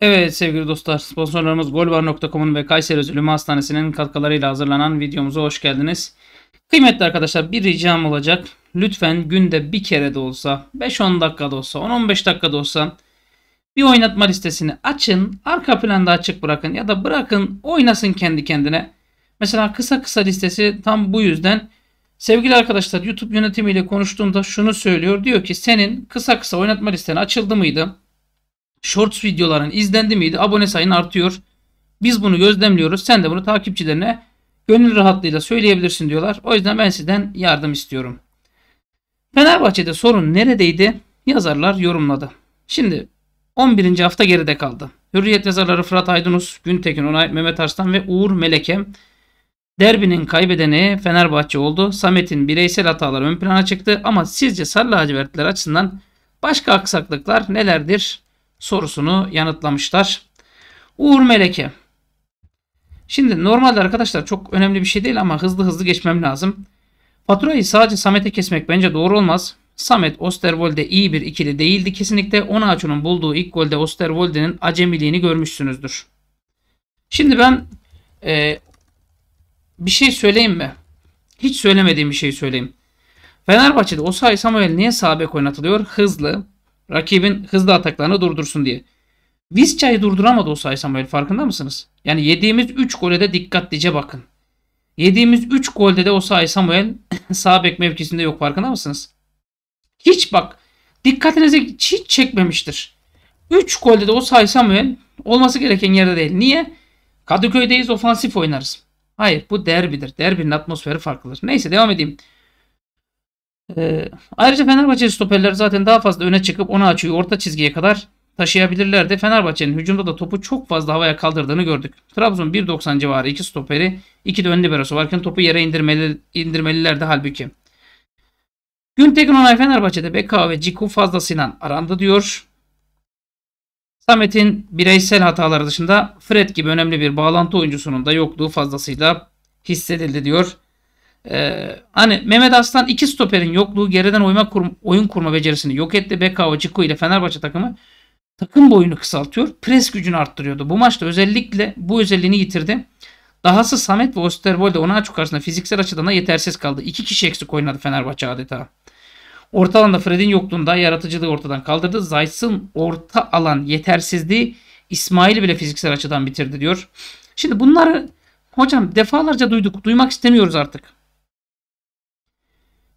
Evet sevgili dostlar sponsorlarımız golbar.com'un ve Kayseri Zulümü Hastanesi'nin katkılarıyla hazırlanan videomuza hoş geldiniz. Kıymetli arkadaşlar bir ricam olacak. Lütfen günde bir kere de olsa 5-10 dakika da olsa 10-15 dakika da olsa bir oynatma listesini açın arka planda açık bırakın ya da bırakın oynasın kendi kendine. Mesela kısa kısa listesi tam bu yüzden sevgili arkadaşlar YouTube yönetimiyle konuştuğumda şunu söylüyor diyor ki senin kısa kısa oynatma listeni açıldı mıydı? Shorts videoların izlendi miydi? Abone sayın artıyor. Biz bunu gözlemliyoruz. Sen de bunu takipçilerine gönül rahatlığıyla söyleyebilirsin diyorlar. O yüzden ben sizden yardım istiyorum. Fenerbahçe'de sorun neredeydi? Yazarlar yorumladı. Şimdi 11. hafta geride kaldı. Hürriyet yazarları Fırat Aydınus, Güntekin Onay, Mehmet Arslan ve Uğur Melekem Derbinin kaybedeni Fenerbahçe oldu. Samet'in bireysel hataları ön plana çıktı ama sizce sarı lacivertler açısından başka aksaklıklar nelerdir? sorusunu yanıtlamışlar. Uğur Meleke. Şimdi normalde arkadaşlar çok önemli bir şey değil ama hızlı hızlı geçmem lazım. Faturayı sadece Samet'e kesmek bence doğru olmaz. Samet Osterwolde iyi bir ikili değildi kesinlikle. Onaçu'nun bulduğu ilk golde Osterwolde'nin acemiliğini görmüşsünüzdür. Şimdi ben e, bir şey söyleyeyim mi? Hiç söylemediğim bir şey söyleyeyim. Fenerbahçe'de Osay Samuel niye sağ bek oynatılıyor? Hızlı, Rakibin hızlı ataklarını durdursun diye. Visca'yı durduramadı Osay Samuel farkında mısınız? Yani yediğimiz 3 golde de dikkatlice bakın. Yediğimiz 3 golde de Osay Samuel sağ bek mevkisinde yok farkında mısınız? Hiç bak dikkatinizi hiç çekmemiştir. 3 golde de Osay Samuel olması gereken yerde değil. Niye? Kadıköy'deyiz ofansif oynarız. Hayır bu derbidir. Derbinin atmosferi farklıdır. Neyse devam edeyim. Ee, ayrıca Fenerbahçe stoperleri zaten daha fazla öne çıkıp onu açıyor, orta çizgiye kadar taşıyabilirlerdi. Fenerbahçe'nin hücumda da topu çok fazla havaya kaldırdığını gördük. Trabzon 1.90 civarı iki stoperi iki de ön liberosu varken topu yere indirmeli, indirmelilerdi halbuki. Güntekin Onay Fenerbahçe'de Beka ve Ciku fazlasıyla arandı diyor. Samet'in bireysel hataları dışında Fred gibi önemli bir bağlantı oyuncusunun da yokluğu fazlasıyla hissedildi diyor. Ee, hani Mehmet Aslan iki stoperin yokluğu geriden oyma kur, oyun kurma becerisini yok etti. Bekao, Ciku ile Fenerbahçe takımı takım boyunu kısaltıyor. Pres gücünü arttırıyordu. Bu maçta özellikle bu özelliğini yitirdi. Dahası Samet ve Osterbold de ona açık karşısında fiziksel açıdan da yetersiz kaldı. İki kişi eksik oynadı Fenerbahçe adeta. Orta alanda Fred'in yokluğunda yaratıcılığı ortadan kaldırdı. Zayt'sın orta alan yetersizliği İsmail bile fiziksel açıdan bitirdi diyor. Şimdi bunları hocam defalarca duyduk. Duymak istemiyoruz artık.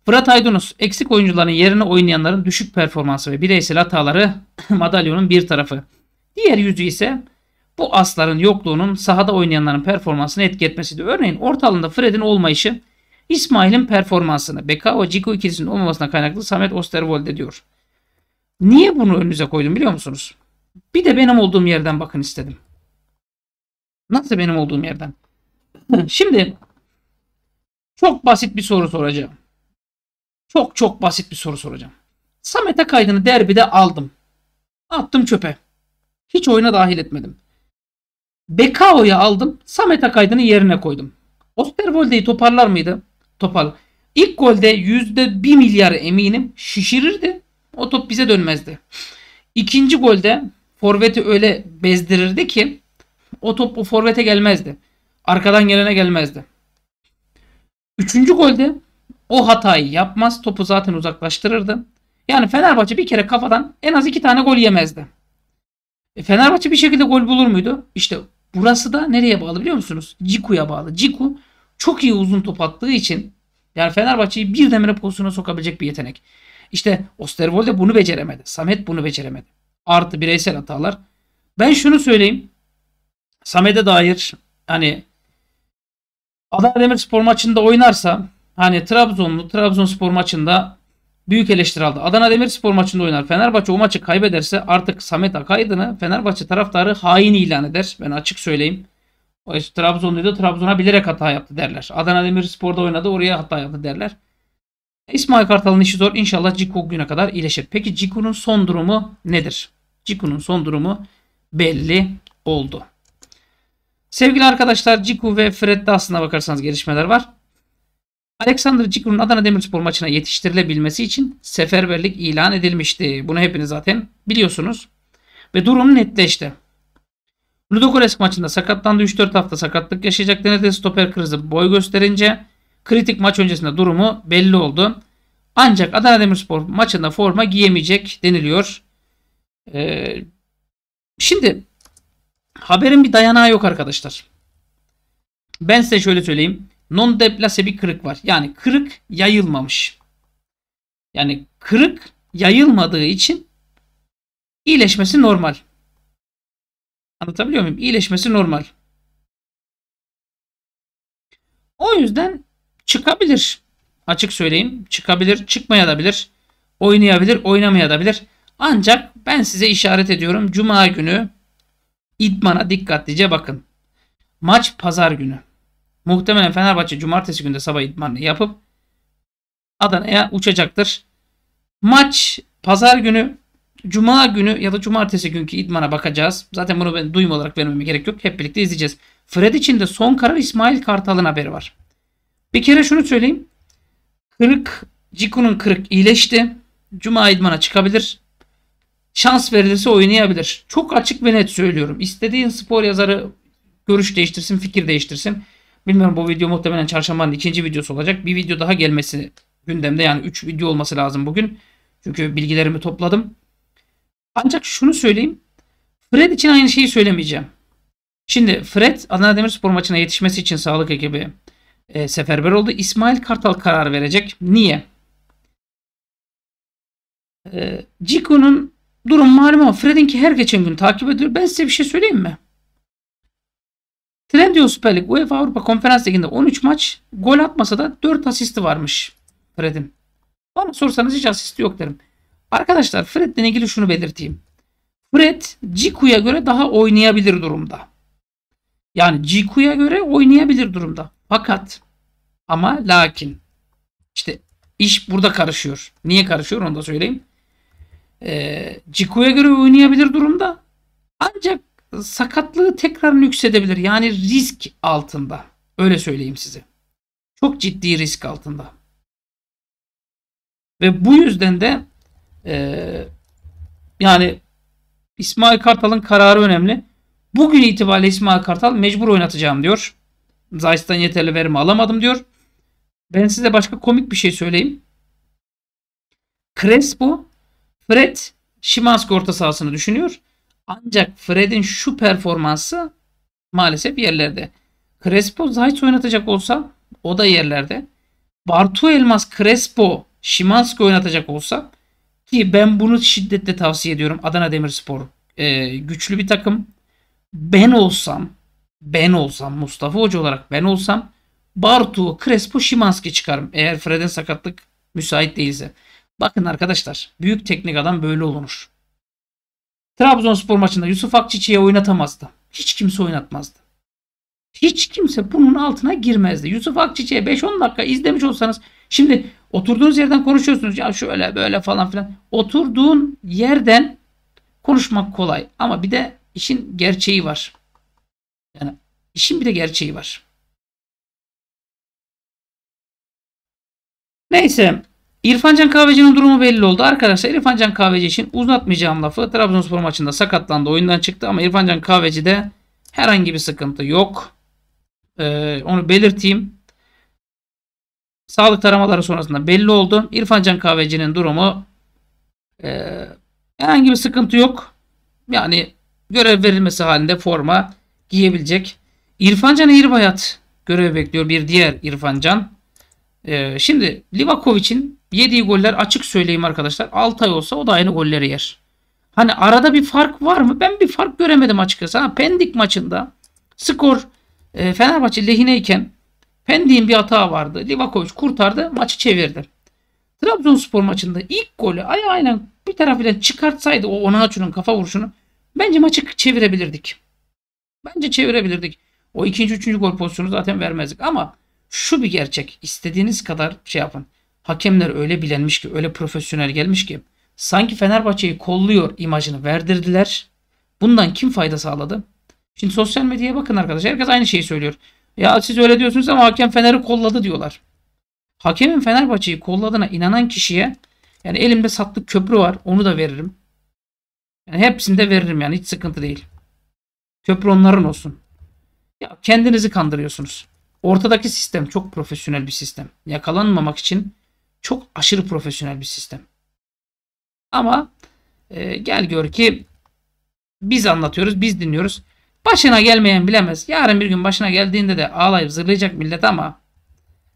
Fırat Aydınus eksik oyuncuların yerine oynayanların düşük performansı ve bireysel hataları madalyonun bir tarafı. Diğer yüzü ise bu asların yokluğunun sahada oynayanların performansını etki etmesidir. Örneğin ortalığında Fred'in olmayışı İsmail'in performansını Bekao Ciko ikilisinin olmamasına kaynaklı Samet Osterwolde diyor. Niye bunu önünüze koydum biliyor musunuz? Bir de benim olduğum yerden bakın istedim. Nasıl benim olduğum yerden? Şimdi çok basit bir soru soracağım. Çok çok basit bir soru soracağım. Samet Akaydın'ı derbide aldım. Attım çöpe. Hiç oyuna dahil etmedim. Bekao'ya aldım. Samet Akaydın'ı yerine koydum. Osterwolde'yi toparlar mıydı? Topal. İlk golde yüzde bir milyar eminim şişirirdi. O top bize dönmezdi. İkinci golde forveti öyle bezdirirdi ki o top o forvete gelmezdi. Arkadan gelene gelmezdi. Üçüncü golde o hatayı yapmaz. Topu zaten uzaklaştırırdı. Yani Fenerbahçe bir kere kafadan en az iki tane gol yemezdi. E Fenerbahçe bir şekilde gol bulur muydu? İşte burası da nereye bağlı biliyor musunuz? Ciku'ya bağlı. Ciku çok iyi uzun top attığı için yani Fenerbahçe'yi bir demire pozisyona sokabilecek bir yetenek. İşte Osterwolde bunu beceremedi. Samet bunu beceremedi. Artı bireysel hatalar. Ben şunu söyleyeyim. Samet'e dair hani Adana Demirspor maçında oynarsa hani Trabzonlu Trabzonspor maçında büyük eleştiri aldı. Adana Demirspor maçında oynar. Fenerbahçe o maçı kaybederse artık Samet Akaydın'ı Fenerbahçe taraftarı hain ilan eder. Ben açık söyleyeyim. Trabzonluydu. Trabzon'a bilerek hata yaptı derler. Adana Demirspor'da oynadı. Oraya hata yaptı derler. İsmail Kartal'ın işi zor. İnşallah Ciku güne kadar iyileşir. Peki Ciku'nun son durumu nedir? Ciku'nun son durumu belli oldu. Sevgili arkadaşlar Ciku ve Fred'de aslına bakarsanız gelişmeler var. Alexander Cikur'un Adana Demirspor maçına yetiştirilebilmesi için seferberlik ilan edilmişti. Bunu hepiniz zaten biliyorsunuz. Ve durum netleşti. Ludogorets maçında sakatlandı. 3-4 hafta sakatlık yaşayacak denedi. Stoper krizi boy gösterince kritik maç öncesinde durumu belli oldu. Ancak Adana Demirspor maçında forma giyemeyecek deniliyor. Ee, şimdi haberin bir dayanağı yok arkadaşlar. Ben size şöyle söyleyeyim. Non deplase bir kırık var. Yani kırık yayılmamış. Yani kırık yayılmadığı için iyileşmesi normal. Anlatabiliyor muyum? İyileşmesi normal. O yüzden çıkabilir. Açık söyleyeyim. Çıkabilir, çıkmayabilir Oynayabilir, oynamayabilir Ancak ben size işaret ediyorum. Cuma günü idmana dikkatlice bakın. Maç pazar günü. Muhtemelen Fenerbahçe cumartesi günde sabah idmanını yapıp Adana'ya uçacaktır. Maç pazar günü Cuma günü ya da cumartesi günkü idmana bakacağız. Zaten bunu ben duyum olarak vermeme gerek yok. Hep birlikte izleyeceğiz. Fred için de son karar İsmail Kartal'ın haberi var. Bir kere şunu söyleyeyim. Kırık, Ciku'nun kırık iyileşti. Cuma idmana çıkabilir. Şans verilirse oynayabilir. Çok açık ve net söylüyorum. İstediğin spor yazarı görüş değiştirsin, fikir değiştirsin. Bilmiyorum bu video muhtemelen çarşambanın ikinci videosu olacak. Bir video daha gelmesi gündemde yani 3 video olması lazım bugün. Çünkü bilgilerimi topladım. Ancak şunu söyleyeyim. Fred için aynı şeyi söylemeyeceğim. Şimdi Fred Adana Demirspor maçına yetişmesi için sağlık ekibi e, seferber oldu. İsmail Kartal karar verecek. Niye? E, Ciku'nun durum malum ama Fred'inki her geçen gün takip ediyor. Ben size bir şey söyleyeyim mi? Trendyol Süper Lig UEFA Avrupa Konferans Ligi'nde 13 maç gol atmasa da 4 asisti varmış Fred'in. Bana sorsanız hiç asisti yok derim. Arkadaşlar Fred'le ilgili şunu belirteyim. Fred Ciku'ya göre daha oynayabilir durumda. Yani Ciku'ya göre oynayabilir durumda. Fakat ama lakin işte iş burada karışıyor. Niye karışıyor onu da söyleyeyim. Ee, Ciku'ya göre oynayabilir durumda. Ancak sakatlığı tekrar yükselebilir Yani risk altında. Öyle söyleyeyim size. Çok ciddi risk altında. Ve bu yüzden de e, yani İsmail Kartal'ın kararı önemli. Bugün itibariyle İsmail Kartal mecbur oynatacağım diyor. Zayt'tan yeterli verimi alamadım diyor. Ben size başka komik bir şey söyleyeyim. Crespo, Fred, Şimanski orta sahasını düşünüyor. Ancak Fred'in şu performansı maalesef yerlerde. Crespo Zayt oynatacak olsa o da yerlerde. Bartu Elmas Crespo Şimanski oynatacak olsa ki ben bunu şiddetle tavsiye ediyorum Adana Demirspor e, güçlü bir takım. Ben olsam ben olsam Mustafa Hoca olarak ben olsam Bartu, Crespo, Şimanski çıkarım. Eğer Fred'in sakatlık müsait değilse. Bakın arkadaşlar büyük teknik adam böyle olunur. Trabzonspor maçında Yusuf Akçiçi'ye oynatamazdı. Hiç kimse oynatmazdı. Hiç kimse bunun altına girmezdi. Yusuf Akçiçi'ye 5-10 dakika izlemiş olsanız şimdi oturduğunuz yerden konuşuyorsunuz. Ya şöyle böyle falan filan. Oturduğun yerden konuşmak kolay. Ama bir de işin gerçeği var. Yani işin bir de gerçeği var. Neyse İrfancan Kahveci'nin durumu belli oldu. Arkadaşlar İrfancan Kahveci için uzatmayacağım lafı. Trabzonspor maçında sakatlandı. Oyundan çıktı ama İrfancan Kahveci'de herhangi bir sıkıntı yok. Ee, onu belirteyim. Sağlık taramaları sonrasında belli oldu. İrfancan Kahveci'nin durumu e, herhangi bir sıkıntı yok. Yani görev verilmesi halinde forma giyebilecek. İrfancan Eğirbayat görev bekliyor bir diğer İrfancan. Ee, şimdi Livakovic'in Yediği goller açık söyleyeyim arkadaşlar. ay olsa o da aynı golleri yer. Hani arada bir fark var mı? Ben bir fark göremedim açıkçası. Ha, Pendik maçında skor e, Fenerbahçe lehineyken Pendik'in bir hata vardı. Livakovic kurtardı. Maçı çevirdi. Trabzonspor maçında ilk golü aynen bir tarafıyla çıkartsaydı o Onaçu'nun kafa vuruşunu bence maçı çevirebilirdik. Bence çevirebilirdik. O ikinci, üçüncü gol pozisyonu zaten vermezdik. Ama şu bir gerçek. İstediğiniz kadar şey yapın. Hakemler öyle bilenmiş ki, öyle profesyonel gelmiş ki sanki Fenerbahçe'yi kolluyor imajını verdirdiler. Bundan kim fayda sağladı? Şimdi sosyal medyaya bakın arkadaşlar. Herkes aynı şeyi söylüyor. Ya siz öyle diyorsunuz ama hakem Fener'i kolladı diyorlar. Hakemin Fenerbahçe'yi kolladığına inanan kişiye yani elimde satlık köprü var. Onu da veririm. Yani hepsini de veririm yani hiç sıkıntı değil. Köprü onların olsun. Ya kendinizi kandırıyorsunuz. Ortadaki sistem çok profesyonel bir sistem. Yakalanmamak için çok aşırı profesyonel bir sistem. Ama e, gel gör ki biz anlatıyoruz, biz dinliyoruz. Başına gelmeyen bilemez. Yarın bir gün başına geldiğinde de ağlayıp zırlayacak millet ama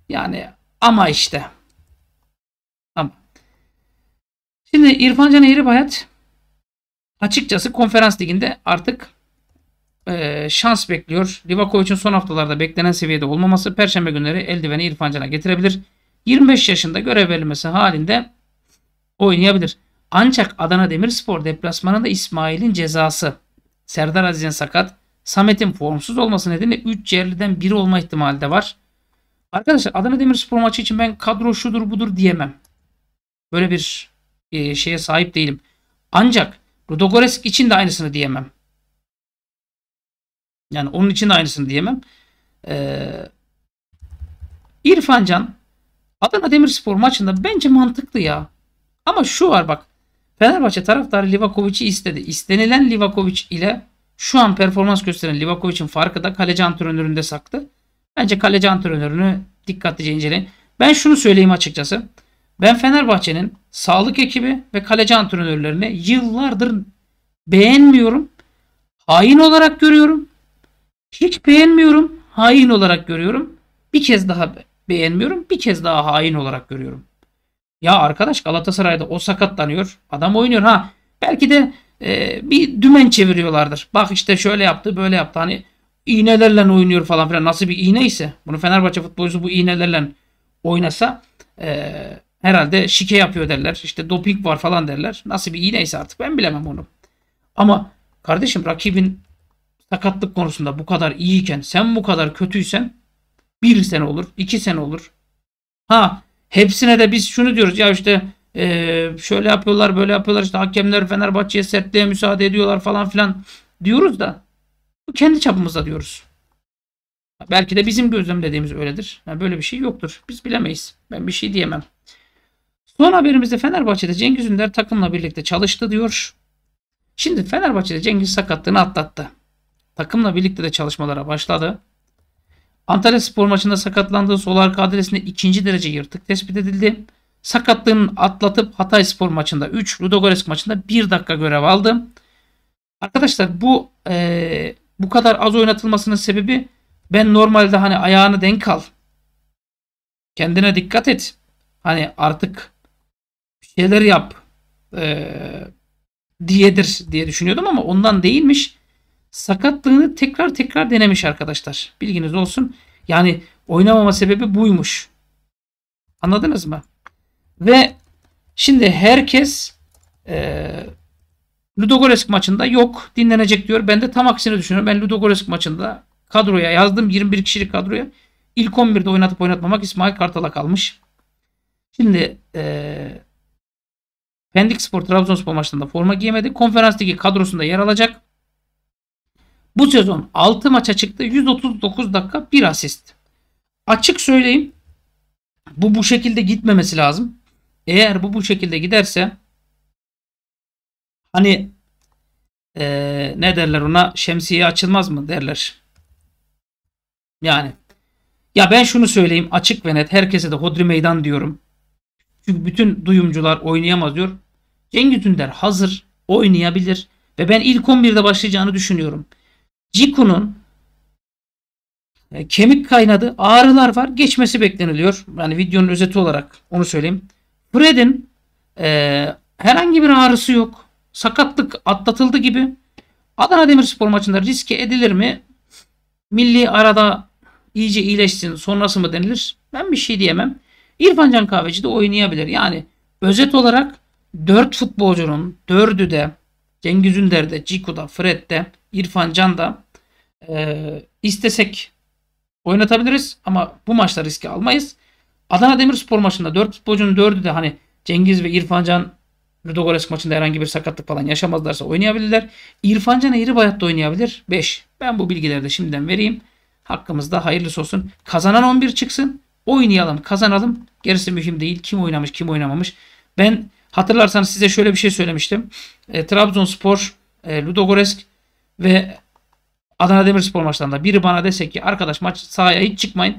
yani ama işte. Ama. Şimdi İrfan Can Eğri Bayat açıkçası konferans liginde artık e, şans bekliyor. Livakovic'in son haftalarda beklenen seviyede olmaması perşembe günleri eldiveni İrfan Can'a getirebilir. 25 yaşında görev verilmesi halinde oynayabilir. Ancak Adana Demirspor deplasmanında İsmail'in cezası, Serdar Aziz'in sakat, Samet'in formsuz olması nedeniyle 3 yerliden biri olma ihtimali de var. Arkadaşlar Adana Demirspor maçı için ben kadro şudur budur diyemem. Böyle bir e, şeye sahip değilim. Ancak Ludogorets için de aynısını diyemem. Yani onun için de aynısını diyemem. Ee, İrfan Can Adana Demirspor maçında bence mantıklı ya. Ama şu var bak. Fenerbahçe taraftarı Livakovic'i istedi. İstenilen Livakovic ile şu an performans gösteren Livakovic'in farkı da kaleci antrenöründe saktı. Bence kaleci antrenörünü dikkatlice inceleyin. Ben şunu söyleyeyim açıkçası. Ben Fenerbahçe'nin sağlık ekibi ve kaleci antrenörlerini yıllardır beğenmiyorum. Hain olarak görüyorum. Hiç beğenmiyorum. Hain olarak görüyorum. Bir kez daha beğenmiyorum. Bir kez daha hain olarak görüyorum. Ya arkadaş Galatasaray'da o sakatlanıyor. Adam oynuyor ha. Belki de e, bir dümen çeviriyorlardır. Bak işte şöyle yaptı böyle yaptı. Hani iğnelerle oynuyor falan filan. Nasıl bir iğne ise. Bunu Fenerbahçe futbolcusu bu iğnelerle oynasa e, herhalde şike yapıyor derler. İşte doping var falan derler. Nasıl bir iğne ise artık ben bilemem onu. Ama kardeşim rakibin sakatlık konusunda bu kadar iyiyken sen bu kadar kötüysen bir sene olur, iki sene olur. Ha hepsine de biz şunu diyoruz ya işte ee, şöyle yapıyorlar böyle yapıyorlar işte hakemler Fenerbahçe'ye sertliğe müsaade ediyorlar falan filan diyoruz da bu kendi çapımızda diyoruz. Belki de bizim gözlemlediğimiz öyledir. Yani böyle bir şey yoktur. Biz bilemeyiz. Ben bir şey diyemem. Son haberimizde Fenerbahçe'de Cengiz Ünder takımla birlikte çalıştı diyor. Şimdi Fenerbahçe'de Cengiz sakatlığını atlattı. Takımla birlikte de çalışmalara başladı. Antalya spor maçında sakatlandığı sol arka adresinde ikinci derece yırtık tespit edildi. Sakatlığının atlatıp Hatay spor maçında 3, Ludogorets maçında 1 dakika görev aldı. Arkadaşlar bu e, bu kadar az oynatılmasının sebebi ben normalde hani ayağını denk al. Kendine dikkat et. Hani artık şeyler yap. E, diyedir diye düşünüyordum ama ondan değilmiş sakatlığını tekrar tekrar denemiş arkadaşlar. Bilginiz olsun. Yani oynamama sebebi buymuş. Anladınız mı? Ve şimdi herkes e, Ludogorets maçında yok dinlenecek diyor. Ben de tam aksini düşünüyorum. Ben Ludogorets maçında kadroya yazdım 21 kişilik kadroya. İlk 11'de oynatıp oynatmamak İsmail Kartal'a kalmış. Şimdi e, Pendik Spor Trabzonspor maçında forma giyemedi. Konferans ligi kadrosunda yer alacak. Bu sezon 6 maça çıktı. 139 dakika 1 asist. Açık söyleyeyim. Bu bu şekilde gitmemesi lazım. Eğer bu bu şekilde giderse hani ee, ne derler ona şemsiye açılmaz mı derler. Yani ya ben şunu söyleyeyim açık ve net herkese de hodri meydan diyorum. Çünkü bütün duyumcular oynayamaz diyor. Cengiz Ünder hazır oynayabilir ve ben ilk 11'de başlayacağını düşünüyorum. Ciku'nun e, kemik kaynadı ağrılar var geçmesi bekleniliyor. Yani videonun özeti olarak onu söyleyeyim. Fred'in e, herhangi bir ağrısı yok. Sakatlık atlatıldı gibi. Adana Demirspor maçında riske edilir mi? Milli arada iyice iyileşsin sonrası mı denilir? Ben bir şey diyemem. İrfan Can Kahveci de oynayabilir. Yani özet olarak 4 futbolcunun 4'ü de Cengiz Ünder'de, Ciku'da, Fred'de, İrfan Can'da e, istesek oynatabiliriz ama bu maçta riski almayız. Adana Demirspor maçında 4 futbolcunun 4'ü de hani Cengiz ve İrfancan Ludogorets maçında herhangi bir sakatlık falan yaşamazlarsa oynayabilirler. İrfancan Can Eğri Bayat da oynayabilir. 5. Ben bu bilgileri de şimdiden vereyim. Hakkımızda hayırlısı olsun. Kazanan 11 çıksın. Oynayalım, kazanalım. Gerisi mühim değil. Kim oynamış, kim oynamamış. Ben hatırlarsanız size şöyle bir şey söylemiştim. E, Trabzonspor, e, Ludogorets ve Adana Demirspor maçlarında biri bana dese ki arkadaş maç sahaya hiç çıkmayın.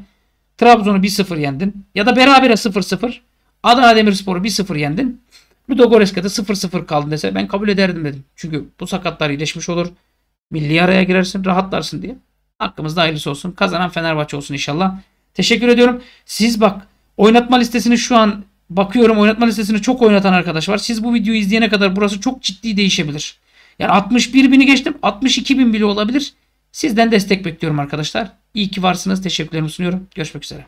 Trabzon'u 1-0 yendin ya da berabere 0-0 Adana Demirspor'u 1-0 yendin. Ludogorets'te 0-0 kaldın dese ben kabul ederdim dedim. Çünkü bu sakatlar iyileşmiş olur. Milli araya girersin rahatlarsın diye. Hakkımızda hayırlısı olsun. Kazanan Fenerbahçe olsun inşallah. Teşekkür ediyorum. Siz bak oynatma listesini şu an bakıyorum oynatma listesini çok oynatan arkadaş var. Siz bu videoyu izleyene kadar burası çok ciddi değişebilir. Yani 61 bini geçtim 62 bin bile olabilir. Sizden destek bekliyorum arkadaşlar. İyi ki varsınız. Teşekkürlerimi sunuyorum. Görüşmek üzere.